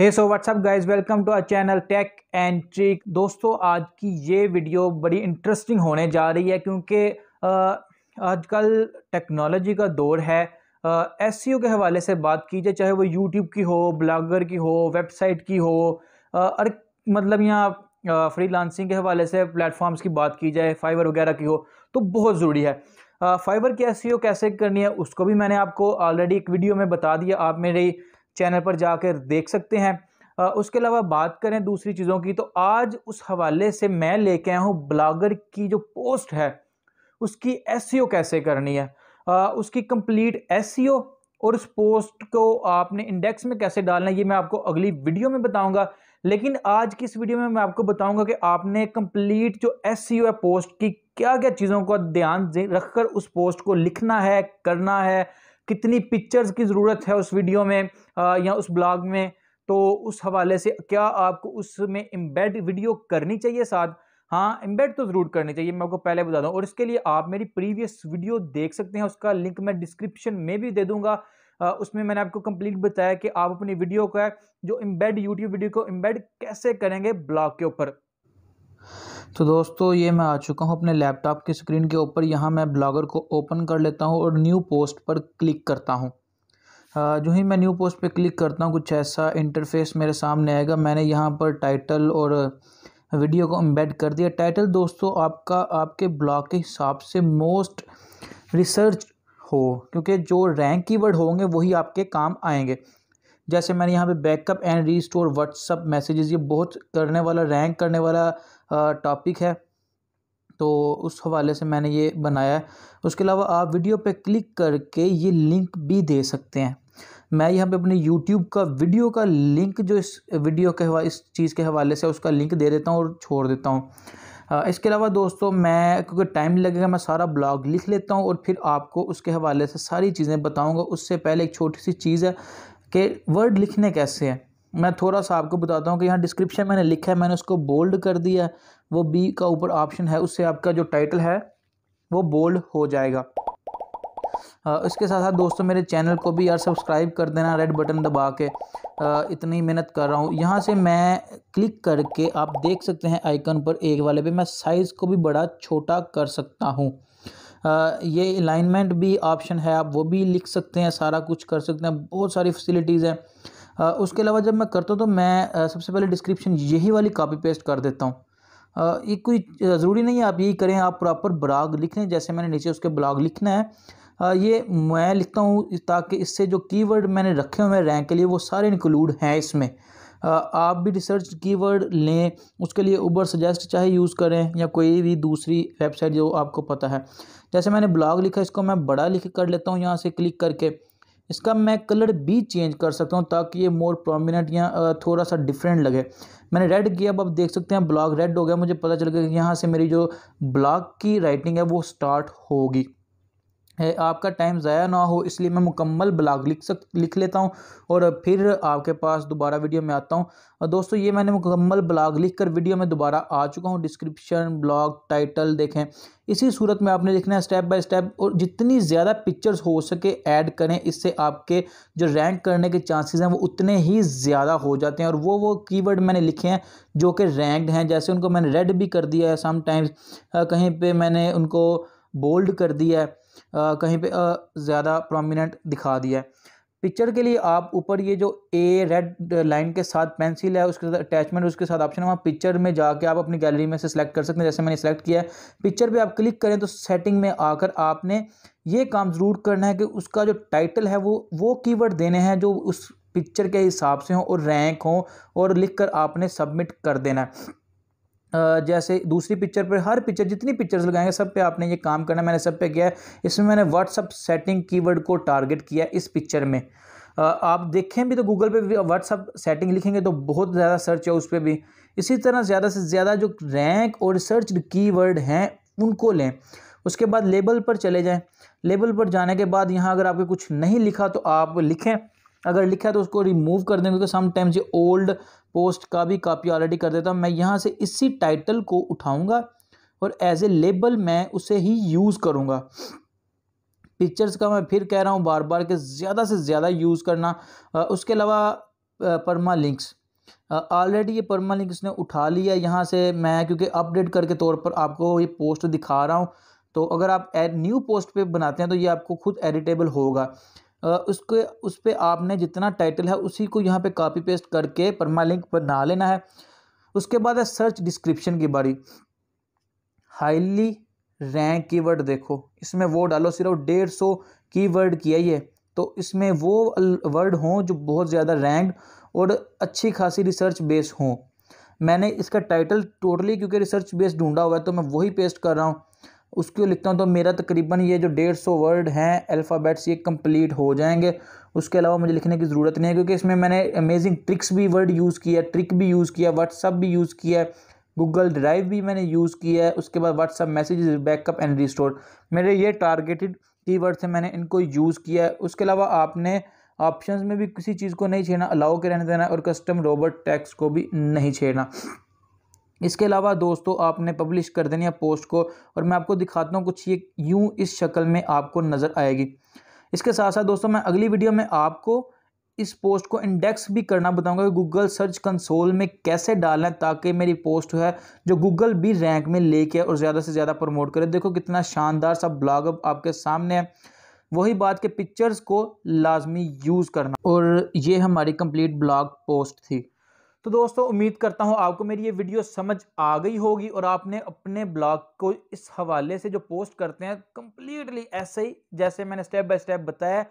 hey so WhatsApp guys welcome to our channel tech and trick दोस्तों आज की ये वीडियो बड़ी इंटरेस्टिंग होने जा रही है क्योंकि आजकल टेक्नोलॉजी का दौर है एस e के हवाले से बात की जाए चाहे वो यूट्यूब की हो ब्लॉगर की हो वेबसाइट की हो और मतलब यहाँ फ्री लांसिंग के हवाले से प्लेटफॉर्म्स की बात की जाए फाइवर वगैरह की हो तो बहुत ज़रूरी है फाइबर की एस e कैसे करनी है उसको भी मैंने आपको ऑलरेडी एक वीडियो में बता दिया आप मेरी चैनल पर जाकर देख सकते हैं उसके अलावा बात करें दूसरी चीज़ों की तो आज उस हवाले से मैं लेके आया हूँ ब्लागर की जो पोस्ट है उसकी एस e कैसे करनी है उसकी कंप्लीट एस e और उस पोस्ट को आपने इंडेक्स में कैसे डालना है ये मैं आपको अगली वीडियो में बताऊंगा लेकिन आज की इस वीडियो में मैं आपको बताऊंगा कि आपने कंप्लीट जो एस e है पोस्ट की क्या क्या चीज़ों को ध्यान रखकर उस पोस्ट को लिखना है करना है कितनी पिक्चर्स की ज़रूरत है उस वीडियो में या उस ब्लॉग में तो उस हवाले से क्या आपको उसमें एम्बेड वीडियो करनी चाहिए साथ हाँ एम्बेड तो ज़रूर करनी चाहिए मैं आपको पहले बता दूँ और इसके लिए आप मेरी प्रीवियस वीडियो देख सकते हैं उसका लिंक मैं डिस्क्रिप्शन में भी दे दूँगा उसमें मैंने आपको कंप्लीट बताया कि आप अपनी वीडियो का जो एम्बेड यूट्यूब वीडियो को एम्बेड कैसे करेंगे ब्लॉग के ऊपर तो दोस्तों ये मैं आ चुका हूँ अपने लैपटॉप की स्क्रीन के ऊपर यहाँ मैं ब्लॉगर को ओपन कर लेता हूँ और न्यू पोस्ट पर क्लिक करता हूँ जो ही मैं न्यू पोस्ट पे क्लिक करता हूँ कुछ ऐसा इंटरफेस मेरे सामने आएगा मैंने यहाँ पर टाइटल और वीडियो को एम्बेड कर दिया टाइटल दोस्तों आपका आपके ब्लॉग के हिसाब से मोस्ट रिसर्च हो क्योंकि जो रैंक वर्ड होंगे वही आपके काम आएंगे जैसे मैंने यहाँ पे backup and restore WhatsApp messages ये बहुत करने वाला रैंक करने वाला टॉपिक है तो उस हवाले से मैंने ये बनाया है उसके अलावा आप वीडियो पे क्लिक करके ये लिंक भी दे सकते हैं मैं यहाँ पे अपने यूट्यूब का वीडियो का लिंक जो इस वीडियो के हवा इस चीज़ के हवाले से उसका लिंक दे देता हूँ और छोड़ देता हूँ इसके अलावा दोस्तों मैं क्योंकि टाइम लगेगा मैं सारा ब्लॉग लिख लेता हूँ और फिर आपको उसके हवाले से सारी चीज़ें बताऊँगा उससे पहले एक छोटी सी चीज़ है कि वर्ड लिखने कैसे हैं मैं थोड़ा सा आपको बताता हूँ कि यहाँ डिस्क्रिप्शन मैंने लिखा है मैंने उसको बोल्ड कर दिया है वो बी का ऊपर ऑप्शन है उससे आपका जो टाइटल है वो बोल्ड हो जाएगा इसके साथ साथ दोस्तों मेरे चैनल को भी यार सब्सक्राइब कर देना रेड बटन दबा के इतनी मेहनत कर रहा हूँ यहाँ से मैं क्लिक करके आप देख सकते हैं आइकन पर एक वाले पे मैं साइज़ को भी बड़ा छोटा कर सकता हूँ ये अलाइनमेंट भी ऑप्शन है आप वो भी लिख सकते हैं सारा कुछ कर सकते हैं बहुत सारी फैसिलिटीज़ हैं उसके अलावा जब मैं करता हूँ तो मैं सबसे पहले डिस्क्रिप्शन यही वाली कॉपी पेस्ट कर देता हूँ ये कोई ज़रूरी नहीं है आप यही करें आप प्रॉपर ब्लॉग लिखें जैसे मैंने नीचे उसके ब्लॉग लिखना है ये मैं लिखता हूँ ताकि इससे जो कीवर्ड मैंने रखे हुए हैं रैंक के लिए वो सारे इंक्लूड हैं इसमें आप भी रिसर्च कीवर्ड लें उसके लिए ऊबर सजेस्ट चाहे यूज़ करें या कोई भी दूसरी वेबसाइट जो आपको पता है जैसे मैंने ब्लॉग लिखा इसको मैं बड़ा लिख कर लेता हूँ यहाँ से क्लिक करके इसका मैं कलर भी चेंज कर सकता हूँ ताकि ये मोर प्रोमिनेंट या थोड़ा सा डिफरेंट लगे मैंने रेड किया अब आप देख सकते हैं ब्लॉग रेड हो गया मुझे पता चल गया कि यहाँ से मेरी जो ब्लॉग की राइटिंग है वो स्टार्ट होगी आपका टाइम ज़ाया ना हो इसलिए मैं मुकम्मल ब्लाग लिख सक लिख लेता हूँ और फिर आपके पास दोबारा वीडियो में आता हूँ और दोस्तों ये मैंने मुकम्मल ब्लाग लिख कर वीडियो में दोबारा आ चुका हूँ डिस्क्रिप्शन ब्लॉग टाइटल देखें इसी सूरत में आपने लिखना है स्टेप बाय स्टेप और जितनी ज़्यादा पिक्चर्स हो सके ऐड करें इससे आपके जो रैंक करने के चांसेस हैं वो उतने ही ज़्यादा हो जाते हैं और वो वो कीवर्ड मैंने लिखे हैं जो कि रैंक्ड हैं जैसे उनको मैंने रेड भी कर दिया है समटाइम्स कहीं पर मैंने उनको बोल्ड कर दिया है कहीं पे ज़्यादा प्रोमिनेंट दिखा दिया है पिक्चर के लिए आप ऊपर ये जो ए रेड लाइन के साथ पेंसिल है उसके साथ अटैचमेंट उसके साथ ऑप्शन है वहाँ पिक्चर में जाके आप अपनी गैलरी में से सिलेक्ट कर सकते हैं जैसे मैंने सेलेक्ट किया है पिक्चर पे आप क्लिक करें तो सेटिंग में आकर आपने ये काम ज़रूर करना है कि उसका जो टाइटल है वो वो कीवर्ड देने हैं जो उस पिक्चर के हिसाब से हों और रैंक हों और लिख कर आपने सबमिट कर देना है जैसे दूसरी पिक्चर पर हर पिक्चर जितनी पिक्चर्स लगाएंगे सब पे आपने ये काम करना मैंने सब पे किया है इसमें मैंने व्हाट्सअप सेटिंग कीवर्ड को टारगेट किया इस पिक्चर में आप देखें भी तो गूगल पे व्हाट्सअप सेटिंग लिखेंगे तो बहुत ज़्यादा सर्च है उस पर भी इसी तरह ज़्यादा से ज़्यादा जो रैंक और रिसर्च कीवर्ड हैं उनको लें उसके बाद लेबल पर चले जाएँ लेबल पर जाने के बाद यहाँ अगर आपके कुछ नहीं लिखा तो आप लिखें अगर लिखा है तो उसको रिमूव कर देंगे क्योंकि समटाइम्स ये ओल्ड पोस्ट का भी कापी ऑलरेडी कर देता हूँ मैं यहाँ से इसी टाइटल को उठाऊँगा और एज ए लेबल मैं उसे ही यूज़ करूँगा पिक्चर्स का मैं फिर कह रहा हूँ बार बार के ज़्यादा से ज़्यादा यूज़ करना उसके अलावा परमा लिंक्स ऑलरेडी ये परमा लिंक इसने उठा लिया यहाँ से मैं क्योंकि अपडेट करके तौर पर आपको ये पोस्ट दिखा रहा हूँ तो अगर आप न्यू पोस्ट पे बनाते हैं तो ये आपको खुद एडिटेबल होगा उसके उस पर आपने जितना टाइटल है उसी को यहाँ पे कॉपी पेस्ट करके परमा लिंक बना लेना है उसके बाद है सर्च डिस्क्रिप्शन की बारी हाईली रैंक कीवर्ड देखो इसमें वो डालो सिर्फ डेढ़ सौ की की है ये तो इसमें वो वर्ड हों जो बहुत ज़्यादा रैंक और अच्छी खासी रिसर्च बेस हों मैंने इसका टाइटल टोटली क्योंकि रिसर्च बेस ढूंढा हुआ है तो मैं वही पेस्ट कर रहा हूँ उसको लिखता हूँ तो मेरा तकरीबन ये जो डेढ़ सौ वर्ड हैं अल्फ़ाबेट्स ये कंप्लीट हो जाएंगे उसके अलावा मुझे लिखने की ज़रूरत नहीं है क्योंकि इसमें मैंने अमेजिंग ट्रिक्स भी वर्ड यूज़ किया ट्रिक भी यूज़ किया व्हाट्सअप भी यूज़ किया गूगल ड्राइव भी मैंने यूज़ किया है उसके बाद WhatsApp message backup and restore मेरे ये टारगेटेड वर्ड्स हैं मैंने इनको यूज़ किया है उसके अलावा आपने ऑप्शंस में भी किसी चीज़ को नहीं छेड़ना अलाउ के रहने देना और कस्टम रोबोट टैक्स को भी नहीं छेड़ना इसके अलावा दोस्तों आपने पब्लिश कर देनी है पोस्ट को और मैं आपको दिखाता हूँ कुछ ये यूँ इस शक्ल में आपको नज़र आएगी इसके साथ साथ दोस्तों मैं अगली वीडियो में आपको इस पोस्ट को इंडेक्स भी करना बताऊंगा कि गूगल सर्च कंसोल में कैसे डालना है ताकि मेरी पोस्ट है जो गूगल भी रैंक में लेके और ज़्यादा से ज़्यादा प्रमोट करे देखो कितना शानदार सा ब्लॉग अब आपके सामने है वही बात के पिक्चर्स को लाजमी यूज़ करना और ये हमारी कंप्लीट ब्लॉग पोस्ट थी तो दोस्तों उम्मीद करता हूँ आपको मेरी ये वीडियो समझ आ गई होगी और आपने अपने ब्लॉग को इस हवाले से जो पोस्ट करते हैं कम्प्लीटली ऐसे ही जैसे मैंने स्टेप बाय स्टेप बताया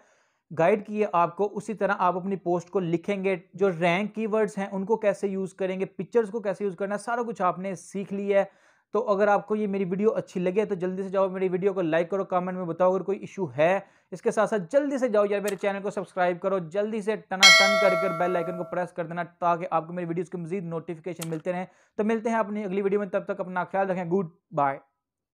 गाइड किए आपको उसी तरह आप अपनी पोस्ट को लिखेंगे जो रैंक कीवर्ड्स हैं उनको कैसे यूज़ करेंगे पिक्चर्स को कैसे यूज़ करना है सारा कुछ आपने सीख लिया है तो अगर आपको ये मेरी वीडियो अच्छी लगे तो जल्दी से जाओ मेरी वीडियो को लाइक करो कमेंट में बताओ अगर कोई इशू है इसके साथ साथ जल्दी से जाओ यार मेरे चैनल को सब्सक्राइब करो जल्दी से टना टन कर कर बेल आइकन को प्रेस कर देना ताकि आपको मेरी वीडियोज़ के मजीद नोटिफिकेशन मिलते रहें तो मिलते हैं अपनी अगली वीडियो में तब तक अपना ख्याल रखें गुड बाय